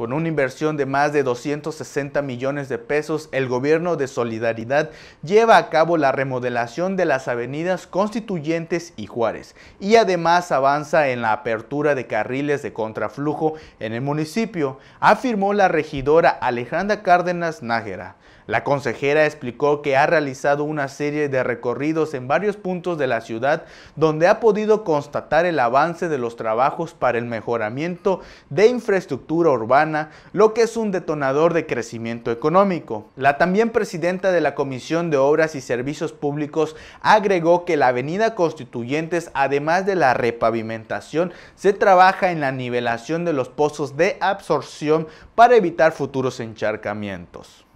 Con una inversión de más de 260 millones de pesos, el gobierno de Solidaridad lleva a cabo la remodelación de las avenidas Constituyentes y Juárez y además avanza en la apertura de carriles de contraflujo en el municipio, afirmó la regidora Alejandra Cárdenas Nájera. La consejera explicó que ha realizado una serie de recorridos en varios puntos de la ciudad donde ha podido constatar el avance de los trabajos para el mejoramiento de infraestructura urbana lo que es un detonador de crecimiento económico. La también presidenta de la Comisión de Obras y Servicios Públicos agregó que la avenida Constituyentes, además de la repavimentación, se trabaja en la nivelación de los pozos de absorción para evitar futuros encharcamientos.